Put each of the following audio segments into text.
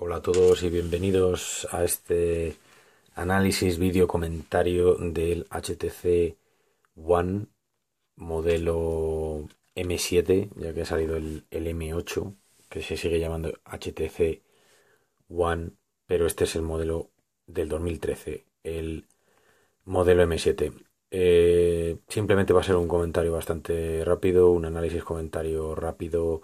Hola a todos y bienvenidos a este análisis, vídeo, comentario del HTC One modelo M7, ya que ha salido el, M8, que se sigue llamando HTC One, pero este es el modelo del 2013, el modelo M7. Eh, simplemente va a ser un comentario bastante rápido, un análisis comentario rápido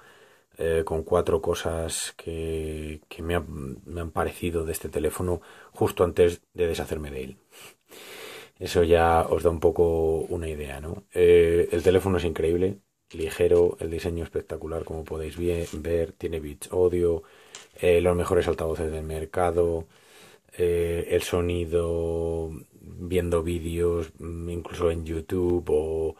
eh, con cuatro cosas que, que me, me, han parecido de este teléfono justo antes de deshacerme de él. Eso ya os da un poco una idea, ¿no? Eh, el teléfono es increíble, ligero, el diseño espectacular como podéis ver, tiene bits audio, eh, los mejores altavoces del mercado, el sonido viendo vídeos, mm, incluso en YouTube o,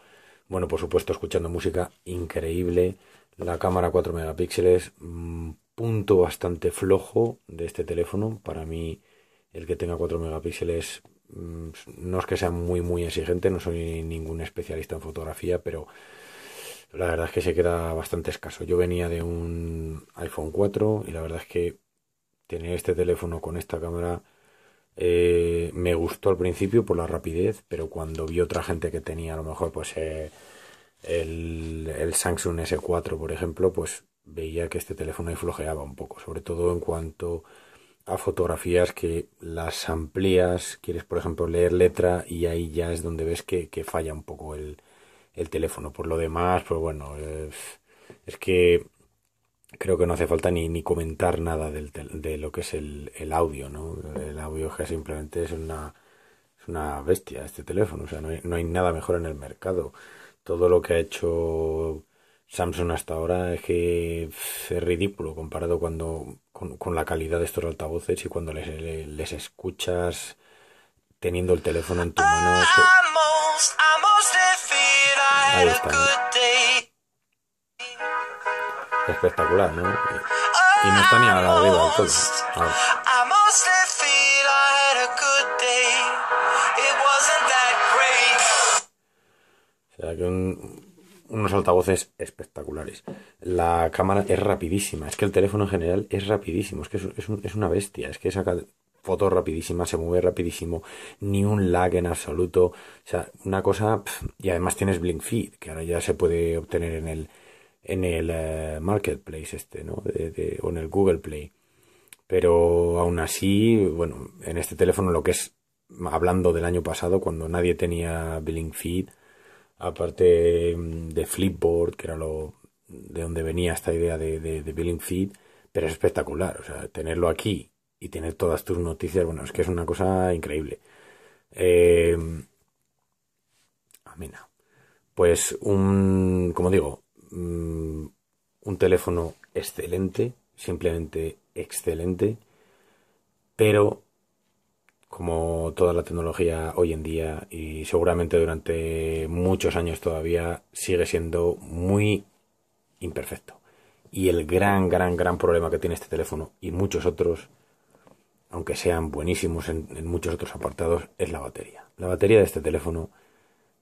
bueno, por supuesto, escuchando música increíble. La cámara 4 megapíxeles, mm, punto bastante flojo de este teléfono. Para mí, el que tenga 4 megapíxeles mm, no es que sea muy, muy exigente. No soy ningún especialista en fotografía, pero la verdad es que se queda bastante escaso. Yo venía de un iPhone 4 y la verdad es que tener este teléfono con esta cámara eh, me gustó al principio por la rapidez, pero cuando vi otra gente que tenía a lo mejor pues eh, el, el Samsung S4, por ejemplo, pues veía que este teléfono ahí flojeaba un poco, sobre todo en cuanto a fotografías que las amplías, quieres por ejemplo leer letra y ahí ya es donde ves que, que falla un poco el, el, teléfono. Por lo demás, pues bueno, es, es, que creo que no hace falta ni, ni comentar nada del, de lo que es el, el, audio, ¿no? El audio que simplemente es una, es una bestia este teléfono, o sea, no no hay nada mejor en el mercado. Todo lo que ha hecho Samsung hasta ahora es que es ridículo comparado cuando, con, con la calidad de estos altavoces y cuando les, escuchas teniendo el teléfono en tu mano. Espectacular, ¿no? Y no está ni a la vida, unos altavoces espectaculares. La cámara es rapidísima, es que el teléfono en general es rapidísimo, es que es, una bestia, es que saca fotos rapidísimas, se mueve rapidísimo, ni un lag en absoluto, o sea, una cosa, y además tienes Blink Feed, que ahora ya se puede obtener en el en el eh, marketplace este, ¿no? De, o en el Google Play. Pero aún así, bueno, en este teléfono lo que es, hablando del año pasado, cuando nadie tenía BlinkFeed Feed, aparte mm, de Flipboard, que era lo de donde venía esta idea de, de, Billing Feed, pero es espectacular, o sea, tenerlo aquí y tener todas tus noticias, bueno, es que es una cosa increíble. Eh, Pues un, como digo, mm, un teléfono excelente, simplemente excelente, pero como toda la tecnología hoy en día y seguramente durante muchos años todavía sigue siendo muy imperfecto. Y el gran, gran, gran problema que tiene este teléfono y muchos otros, aunque sean buenísimos en, muchos otros apartados, es la batería. La batería de este teléfono,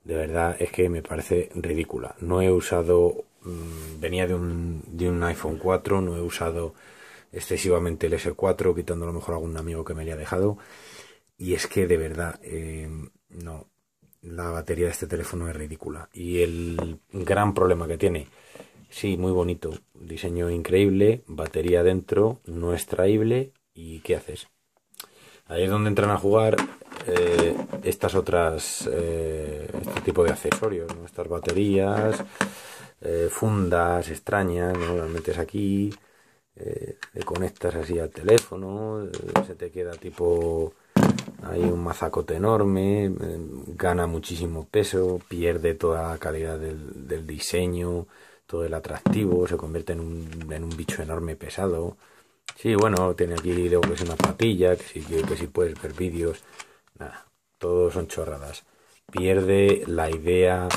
de verdad, es que me parece ridícula. No he usado, mm, venía de un, de un iPhone 4, no he usado excesivamente el S4, quitando a lo mejor algún amigo que me haya dejado y es que de verdad, eh, no, la batería de este teléfono es ridícula. Y el gran problema que tiene, sí, muy bonito, diseño increíble, batería dentro, no extraíble, ¿y qué haces? Ahí es donde entran a jugar eh, estas otras, eh, este tipo de accesorios, estas baterías, fundas extrañas, ¿no? las metes aquí, le conectas así al teléfono, se te queda tipo hay un mazacote enorme, eh, gana muchísimo peso, pierde toda la calidad del, diseño, todo el atractivo, se convierte en un, bicho enorme pesado. Sí, bueno, tiene aquí luego que es una patilla, que si que, puedes ver vídeos, nada, todo son chorradas. Pierde la idea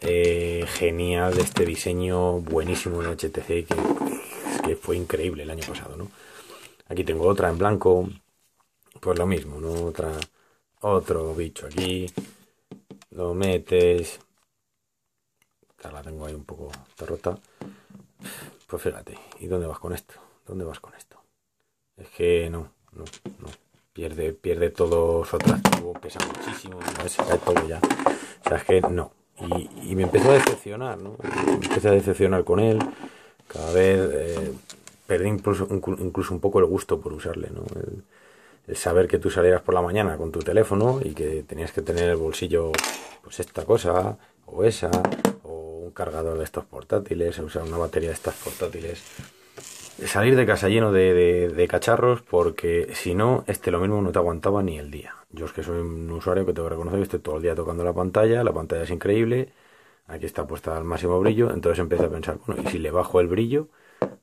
eh, genial de este diseño buenísimo en HTC que, que fue increíble el año pasado, ¿no? Aquí tengo otra en blanco, pues lo mismo, ¿no? Otra, otro bicho allí, lo metes, la tengo ahí un poco rota. Pues fíjate, ¿y dónde vas con esto? ¿Dónde vas con esto? Es que no, no, no. Pierde, pierde todo su atractivo, pesa muchísimo, no se cae todo ya. O sea, es que no. Y, me empezó a decepcionar, ¿no? Me a decepcionar con él. Cada vez eh, perdí incluso, un poco el gusto por usarle, ¿no? saber que tú salieras por la mañana con tu teléfono y que tenías que tener el bolsillo, pues esta cosa, o esa, o un cargador de estos portátiles, o usar una batería de estas portátiles. Salir de casa lleno de, de cacharros porque si no, este lo mismo no te aguantaba ni el día. Yo es que soy un usuario que tengo que reconocer que estoy todo el día tocando la pantalla, la pantalla es increíble, aquí está puesta al máximo brillo, entonces empecé a pensar, bueno, ¿y si le bajo el brillo?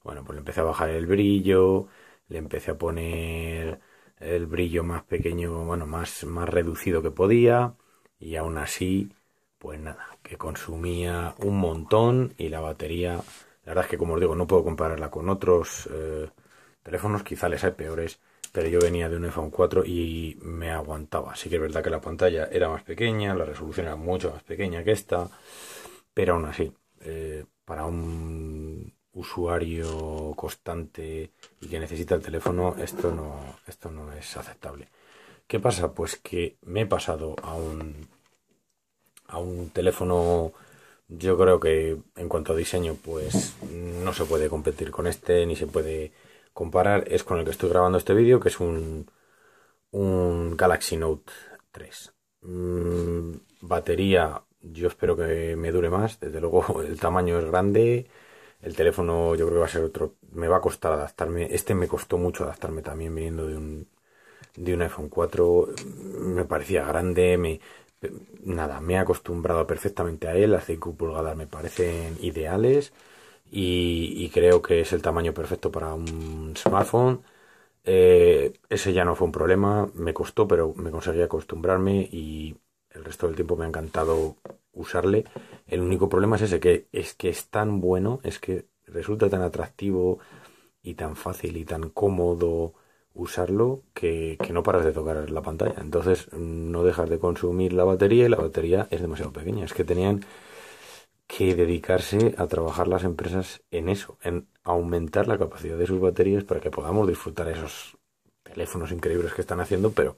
Bueno, pues le empecé a bajar el brillo, le empecé a poner el brillo más pequeño, bueno, más, más reducido que podía y aún así, pues nada, que consumía un montón y la batería, la verdad es que como os digo, no puedo compararla con otros eh, teléfonos, quizá les hay peores, pero yo venía de un iPhone 4 y me aguantaba. Así que es verdad que la pantalla era más pequeña, la resolución era mucho más pequeña que esta, pero aún así, eh, para un usuario constante y que necesita el teléfono, esto no, esto no es aceptable. ¿Qué pasa? Pues que me he pasado a un, a un teléfono, yo creo que en cuanto a diseño, pues no se puede competir con este, ni se puede comparar. Es con el que estoy grabando este vídeo, que es un, un Galaxy Note 3. Mm, batería, yo espero que me dure más, desde luego el tamaño es grande el teléfono yo creo que va a ser otro. Me va a costar adaptarme. Este me costó mucho adaptarme también viniendo de un, de un iPhone 4. Me parecía grande. Me, nada, me he acostumbrado perfectamente a él. Las 5 pulgadas me parecen ideales. Y, creo que es el tamaño perfecto para un smartphone. Eh, ese ya no fue un problema, me costó, pero me conseguí acostumbrarme y el resto del tiempo me ha encantado usarle. El único problema es ese, que es que es tan bueno, es que resulta tan atractivo y tan fácil y tan cómodo usarlo que, que, no paras de tocar la pantalla. Entonces no dejas de consumir la batería y la batería es demasiado pequeña. Es que tenían que dedicarse a trabajar las empresas en eso, en aumentar la capacidad de sus baterías para que podamos disfrutar esos teléfonos increíbles que están haciendo, pero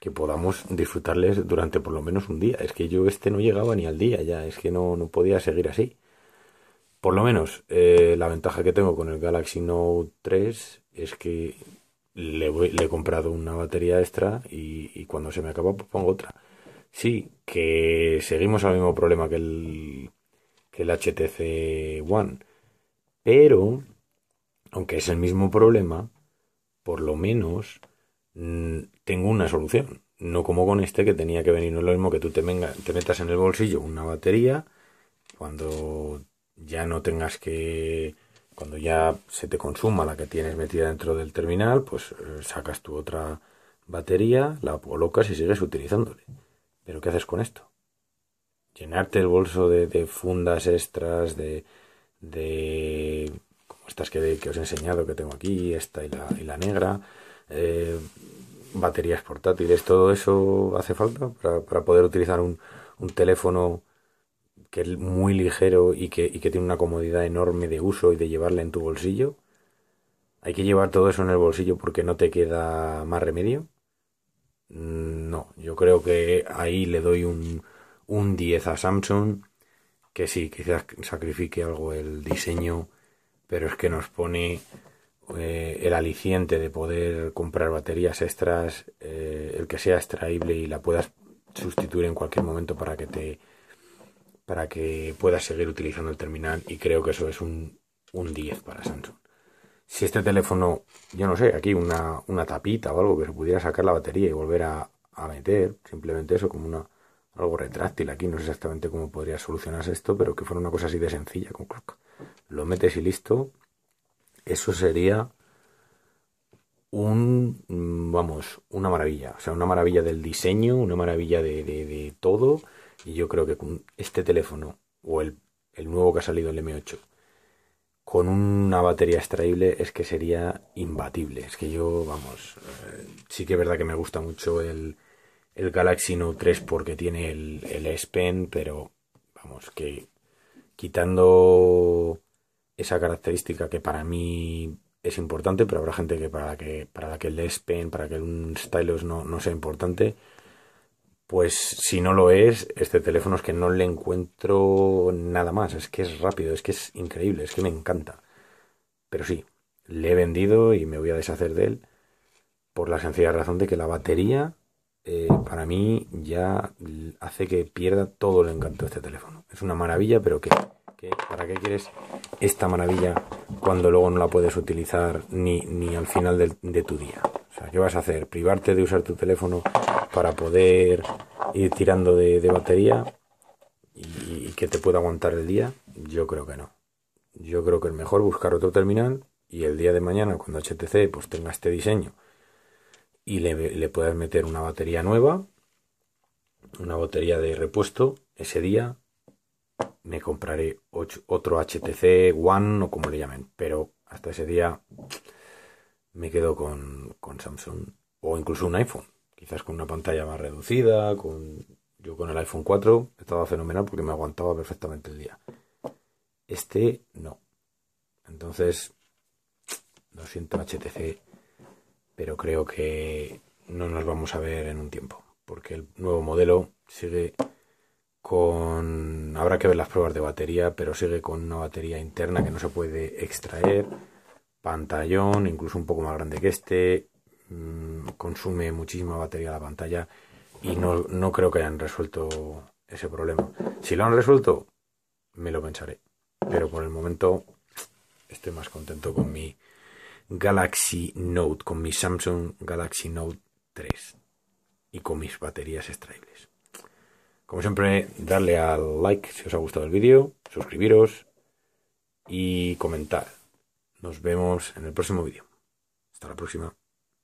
que podamos disfrutarles durante por lo menos un día. Es que yo este no llegaba ni al día ya, es que no, podía seguir así. Por lo menos, eh, la ventaja que tengo con el Galaxy Note 3 es que le, he comprado una batería extra y, y, cuando se me acaba pues pongo otra. Sí, que seguimos al mismo problema que el, que el HTC One. Pero, aunque es el mismo problema, por lo menos Mm, tengo una solución. No como con este que tenía que venir. No lo mismo que tú te, te metas en el bolsillo una batería cuando ya no tengas que cuando ya se te consuma la que tienes metida dentro del terminal, pues eh, sacas tu otra batería, la colocas y sigues utilizándole. Pero ¿qué haces con esto? Llenarte el bolso de, fundas extras, de, de como estas que, que, os he enseñado que tengo aquí, esta y y la negra, eh, baterías portátiles, todo eso hace falta para, para poder utilizar un, un, teléfono que es muy ligero y que, y que tiene una comodidad enorme de uso y de llevarla en tu bolsillo. ¿Hay que llevar todo eso en el bolsillo porque no te queda más remedio? Mm, no, yo creo que ahí le doy un, un 10 a Samsung, que sí, quizás sacrifique algo el diseño, pero es que nos pone eh, el aliciente de poder comprar baterías extras, eh, el que sea extraíble y la puedas sustituir en cualquier momento para que te para que puedas seguir utilizando el terminal y creo que eso es un, un 10 para Samsung. Si este teléfono, yo no sé, aquí una, una tapita o algo que se pudiera sacar la batería y volver a, meter, simplemente eso como una algo retráctil aquí, no sé exactamente cómo podría solucionarse esto, pero que fuera una cosa así de sencilla, con lo metes y listo, eso sería un, mm, vamos, una maravilla. O sea, una maravilla del diseño, una maravilla de, de, todo. Y yo creo que con este teléfono, o el, el nuevo que ha salido, el M8, con una batería extraíble es que sería imbatible. Es que yo, vamos, eh, sí que es verdad que me gusta mucho el, el Galaxy Note 3 porque tiene el, el S Pen, pero vamos, que quitando esa característica que para mí es importante, pero habrá gente que para la que, para que el para que un stylus no, sea importante, pues si no lo es, este teléfono es que no le encuentro nada más. Es que es rápido, es que es increíble, es que me encanta. Pero sí, le he vendido y me voy a deshacer de él por la sencilla razón de que la batería eh, para mí ya hace que pierda todo el encanto de este teléfono. Es una maravilla, pero que ¿para qué quieres esta maravilla cuando luego no la puedes utilizar ni, ni al final de, tu día? O sea, ¿qué vas a hacer? ¿Privarte de usar tu teléfono para poder ir tirando de, batería y, que te pueda aguantar el día? Yo creo que no. Yo creo que es mejor buscar otro terminal y el día de mañana, cuando HTC pues, tenga este diseño y le, le puedas meter una batería nueva, una batería de repuesto ese día me compraré otro HTC One o como le llamen. Pero hasta ese día me quedo con, con Samsung o incluso un iPhone. Quizás con una pantalla más reducida, con yo con el iPhone 4 estaba fenomenal porque me aguantaba perfectamente el día. Este no. Entonces, lo siento HTC, pero creo que no nos vamos a ver en un tiempo, porque el nuevo modelo sigue con habrá que ver las pruebas de batería, pero sigue con una batería interna que no se puede extraer, pantallón, incluso un poco más grande que este, mm, consume muchísima batería la pantalla y no, no creo que hayan resuelto ese problema. Si lo han resuelto, me lo pensaré, pero por el momento estoy más contento con mi Galaxy Note, con mi Samsung Galaxy Note 3 y con mis baterías extraíbles. Como siempre, darle al like si os ha gustado el vídeo, suscribiros y comentar. Nos vemos en el próximo vídeo. Hasta la próxima.